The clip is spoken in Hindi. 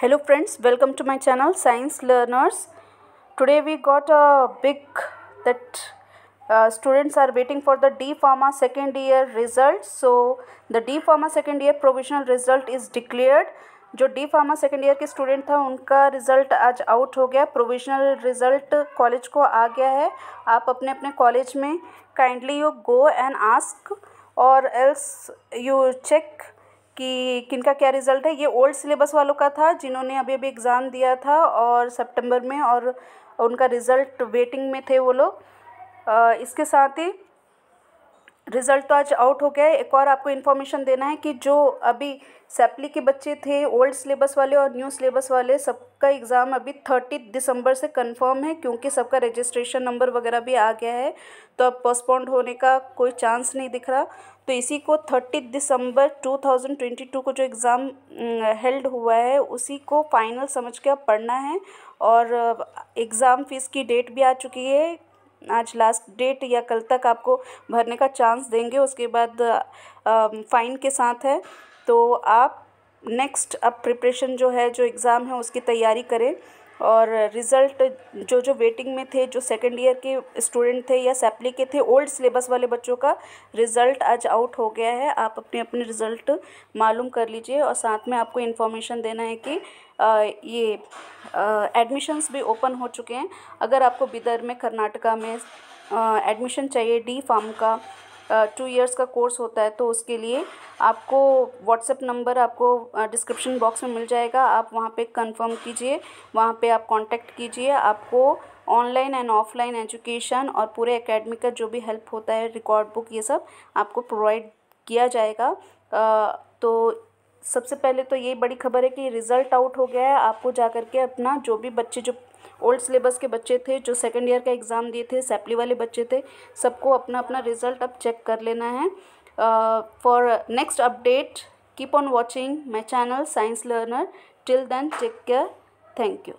hello friends welcome to my channel science learners today we got a big that uh, students are waiting for the d pharma second year result so the d pharma second year provisional result is declared जो डी फार्मा सेकेंड ईयर के स्टूडेंट था उनका रिज़ल्ट आज आउट हो गया प्रोविजनल रिज़ल्ट कॉलेज को आ गया है आप अपने अपने कॉलेज में kindly you go and ask or else you check कि किनका क्या रिज़ल्ट है ये ओल्ड सिलेबस वालों का था जिन्होंने अभी अभी एग्ज़ाम दिया था और सितंबर में और उनका रिज़ल्ट वेटिंग में थे वो लोग इसके साथ ही रिज़ल्ट तो आज आउट हो गया है एक और आपको इन्फॉर्मेशन देना है कि जो अभी सैपली के बच्चे थे ओल्ड सिलेबस वाले और न्यू सिलेबस वाले सबका एग्ज़ाम अभी थर्टी दिसंबर से कंफर्म है क्योंकि सबका रजिस्ट्रेशन नंबर वगैरह भी आ गया है तो अब पोस्टपोन्ड होने का कोई चांस नहीं दिख रहा तो इसी को थर्टी दिसंबर टू को जो एग्ज़ाम हेल्ड हुआ है उसी को फाइनल समझ के अब पढ़ना है और एग्ज़ाम फ़ीस की डेट भी आ चुकी है आज लास्ट डेट या कल तक आपको भरने का चांस देंगे उसके बाद फ़ाइन के साथ है तो आप नेक्स्ट अब प्रिपरेशन जो है जो एग्ज़ाम है उसकी तैयारी करें और रिज़ल्ट जो जो वेटिंग में थे जो सेकेंड ईयर के स्टूडेंट थे या सैपली के थे ओल्ड सिलेबस वाले बच्चों का रिज़ल्ट आज आउट हो गया है आप अपने अपने रिज़ल्ट मालूम कर लीजिए और साथ में आपको इन्फॉर्मेशन देना है कि आ, ये एडमिशन्स भी ओपन हो चुके हैं अगर आपको बिदर में कर्नाटका में एडमिशन चाहिए डी फार्म का टू इयर्स का कोर्स होता है तो उसके लिए आपको व्हाट्सएप नंबर आपको डिस्क्रिप्शन बॉक्स में मिल जाएगा आप वहाँ पे कंफर्म कीजिए वहाँ पे आप कांटेक्ट कीजिए आपको ऑनलाइन एंड ऑफलाइन एजुकेशन और पूरे एकेडमी का जो भी हेल्प होता है रिकॉर्ड बुक ये सब आपको प्रोवाइड किया जाएगा तो सबसे पहले तो यही बड़ी खबर है कि रिज़ल्ट आउट हो गया है आपको जा कर के अपना जो भी बच्चे जो ओल्ड सिलेबस के बच्चे थे जो सेकेंड ईयर का एग्ज़ाम दिए थे सैपली वाले बच्चे थे सबको अपना अपना रिज़ल्ट अब चेक कर लेना है for next update keep on watching my channel science learner till then take care thank you